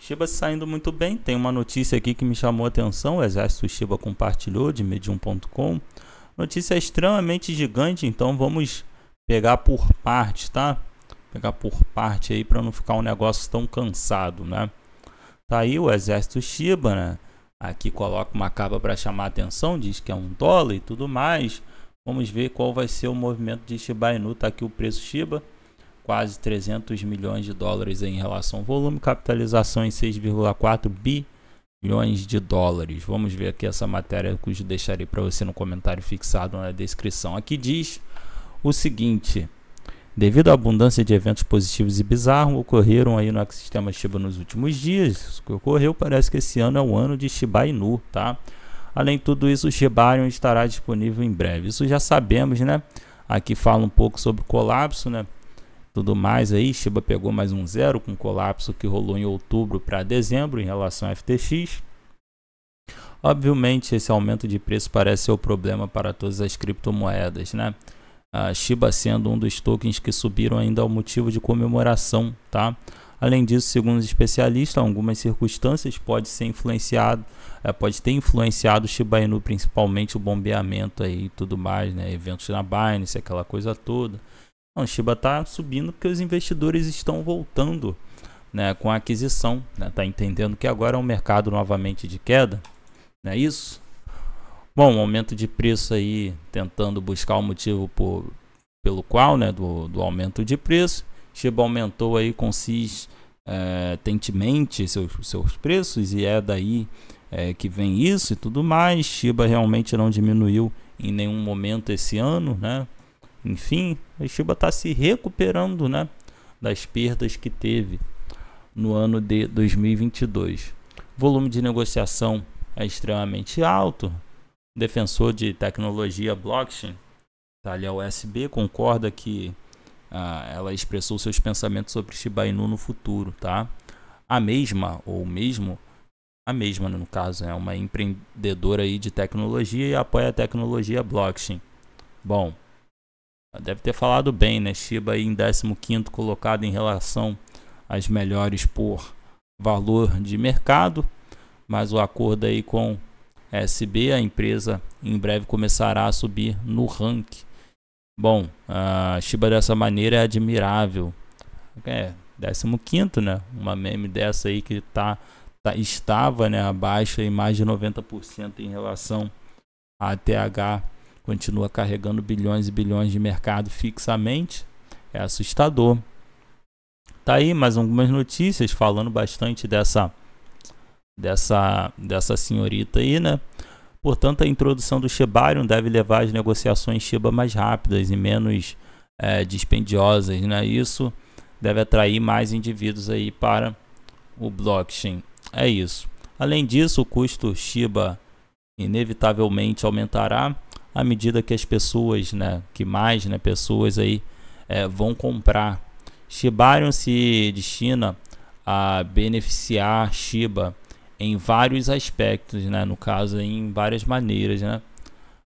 Shiba saindo muito bem. Tem uma notícia aqui que me chamou a atenção. O exército Shiba compartilhou de medium.com. Notícia extremamente gigante, então vamos pegar por parte, tá? Pegar por parte aí para não ficar um negócio tão cansado, né? Tá aí o exército Shiba, né? Aqui coloca uma capa para chamar a atenção, diz que é um dólar e tudo mais. Vamos ver qual vai ser o movimento de Shiba Inu. Tá aqui o preço Shiba quase 300 milhões de dólares em relação ao volume, capitalização em 6,4 bilhões de dólares. Vamos ver aqui essa matéria cujo deixarei para você no comentário fixado na descrição. Aqui diz o seguinte: Devido à abundância de eventos positivos e bizarros ocorreram aí no ecossistema Shiba nos últimos dias, o que ocorreu parece que esse ano é o ano de Shiba Inu, tá? Além de tudo isso, o Shibarium estará disponível em breve. Isso já sabemos, né? Aqui fala um pouco sobre o colapso, né? tudo mais aí. Shiba pegou mais um zero com colapso que rolou em outubro para dezembro em relação a FTX. Obviamente, esse aumento de preço parece ser o problema para todas as criptomoedas, né? A Shiba sendo um dos tokens que subiram ainda ao é motivo de comemoração, tá? Além disso, segundo os especialistas, algumas circunstâncias pode ser influenciado, eh, pode ter influenciado o Shiba Inu, principalmente o bombeamento aí e tudo mais, né? Eventos na Binance, aquela coisa toda. Não, Shiba está subindo porque os investidores estão voltando né, com a aquisição. Está né? Tá entendendo que agora é um mercado novamente de queda. Não é isso? Bom, aumento de preço aí, tentando buscar o motivo por, pelo qual, né, do, do aumento de preço. Shiba aumentou aí consistentemente é, seus, seus preços e é daí é, que vem isso e tudo mais. Shiba realmente não diminuiu em nenhum momento esse ano, né? Enfim, a Shiba está se recuperando né, das perdas que teve no ano de 2022. O volume de negociação é extremamente alto. Defensor de tecnologia blockchain, tá ali a USB, concorda que ah, ela expressou seus pensamentos sobre Shiba Inu no futuro, tá? A mesma, ou mesmo, a mesma né, no caso, é uma empreendedora aí de tecnologia e apoia a tecnologia blockchain. Bom, Deve ter falado bem, né? Shiba aí em 15 colocado em relação às melhores por valor de mercado, mas o acordo aí com SB, a empresa em breve começará a subir no ranking. Bom, a Shiba dessa maneira é admirável. É, 15, né? Uma meme dessa aí que tá, tá estava, né, abaixo em mais de 90% em relação a TH continua carregando bilhões e bilhões de mercado fixamente, é assustador. Tá aí mais algumas notícias falando bastante dessa dessa dessa senhorita aí, né? Portanto, a introdução do Shibarium deve levar as negociações Shiba mais rápidas e menos é, dispendiosas, né? Isso deve atrair mais indivíduos aí para o blockchain. É isso. Além disso, o custo Shiba inevitavelmente aumentará à medida que as pessoas, né, que mais né, pessoas aí é, vão comprar. Shibarium se destina a beneficiar Shiba em vários aspectos, né, no caso em várias maneiras, né,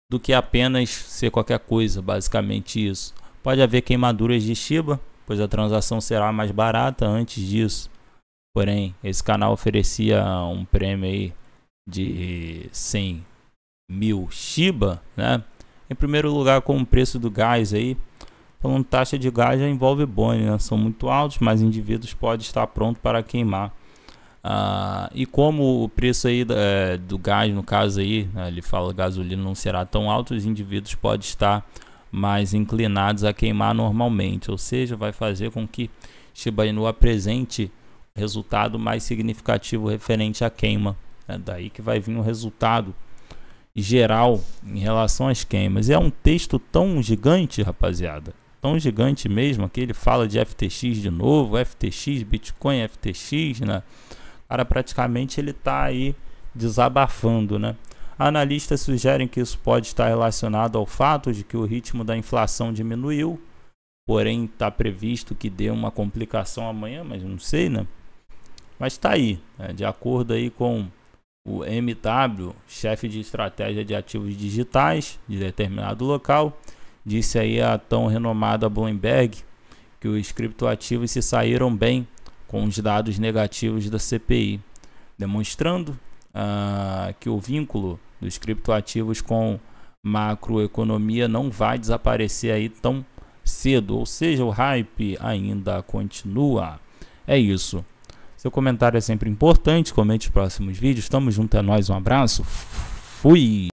do que apenas ser qualquer coisa, basicamente isso. Pode haver queimaduras de Shiba, pois a transação será mais barata antes disso. Porém, esse canal oferecia um prêmio aí de 100 mil Shiba, né? Em primeiro lugar, com o preço do gás aí, falando taxa de gás já envolve bônus, né? são muito altos, mas indivíduos podem estar prontos para queimar. Ah, e como o preço aí é, do gás, no caso aí, né? ele fala gasolina não será tão alto, os indivíduos podem estar mais inclinados a queimar normalmente, ou seja, vai fazer com que Shiba Inu apresente resultado mais significativo referente à queima. É daí que vai vir o resultado geral em relação às queimas. É um texto tão gigante, rapaziada, tão gigante mesmo, que ele fala de FTX de novo, FTX, Bitcoin, FTX, né? Cara, praticamente ele tá aí desabafando, né? Analistas sugerem que isso pode estar relacionado ao fato de que o ritmo da inflação diminuiu, porém está previsto que dê uma complicação amanhã, mas não sei, né? Mas está aí, né? de acordo aí com o MW, chefe de estratégia de ativos digitais de determinado local, disse aí a tão renomada Bloomberg que os criptoativos se saíram bem com os dados negativos da CPI, demonstrando ah, que o vínculo dos criptoativos com macroeconomia não vai desaparecer aí tão cedo, ou seja, o hype ainda continua. É isso. Seu comentário é sempre importante, comente os próximos vídeos. Tamo junto, é nóis, um abraço. Fui!